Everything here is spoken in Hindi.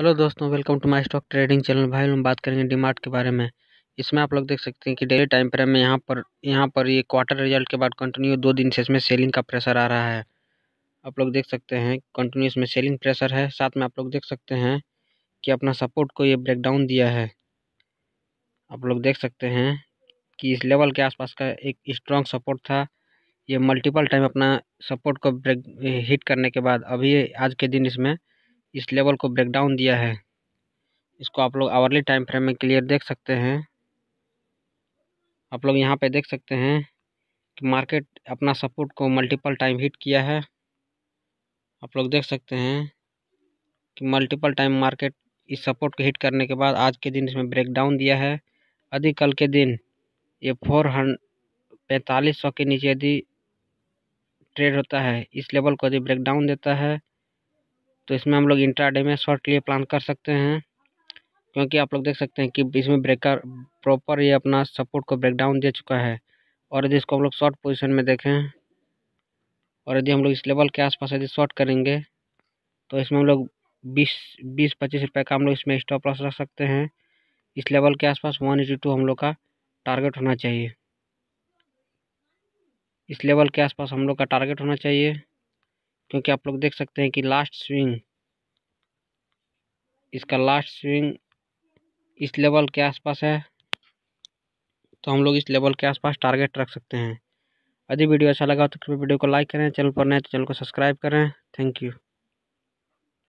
हेलो दोस्तों welcome to my stock trading channel भाई हम बात करेंगे डीमार्ट के बारे में इसमें आप लोग देख सकते हैं कि डेली टाइम पर में यहाँ पर यहाँ पर ये क्वार्टर रिजल्ट के बाद कंटिन्यू दो दिन से इसमें सेलिंग का प्रेशर आ रहा है आप लोग देख सकते हैं कंटिन्यू इसमें सेलिंग प्रेशर है साथ में आप लोग देख सकते हैं कि अपना सपोर्ट को ये ब्रेकडाउन दिया है आप लोग देख सकते हैं कि इस लेवल के आसपास का एक स्ट्रॉन्ग सपोर्ट था ये मल्टीपल टाइम अपना सपोर्ट को ब्रेक हिट करने के बाद अभी आज के दिन इसमें इस लेवल को ब्रेकडाउन दिया है इसको आप लोग आवरली टाइम फ्रेम में क्लियर देख सकते हैं आप लोग यहाँ पे देख सकते हैं कि मार्केट अपना सपोर्ट को मल्टीपल टाइम हिट किया है आप लोग देख सकते हैं कि मल्टीपल टाइम मार्केट इस सपोर्ट को हिट करने के बाद आज के दिन इसमें ब्रेकडाउन दिया है यदि कल के दिन ये फोर हंड पैंतालीस सौ के नीचे यदि ट्रेड होता है इस लेवल को यदि ब्रेकडाउन देता है तो इसमें हम लोग इंट्राडे में शॉर्ट लिए प्लान कर सकते हैं क्योंकि आप लोग देख सकते हैं कि इसमें ब्रेकर प्रॉपर ये अपना सपोर्ट को ब्रेकडाउन दे चुका है और यदि इसको हम लोग शॉर्ट पोजीशन में देखें और यदि हम लोग इस लेवल के आसपास यदि शॉर्ट करेंगे तो इसमें हम लोग बीस बीस पच्चीस रुपये का हम लोग इसमें स्टॉप लॉस रख सकते हैं इस लेवल के आसपास वन एटी टू हम लोग का टारगेट होना चाहिए इस लेवल के आसपास हम लोग का टारगेट होना चाहिए क्योंकि आप लोग देख सकते हैं कि लास्ट स्विंग इसका लास्ट स्विंग इस लेवल के आसपास है तो हम लोग इस लेवल के आसपास टारगेट रख सकते हैं यदि वीडियो अच्छा लगा तो कृपया वीडियो को लाइक करें चैनल पर नए तो चैनल को सब्सक्राइब करें थैंक यू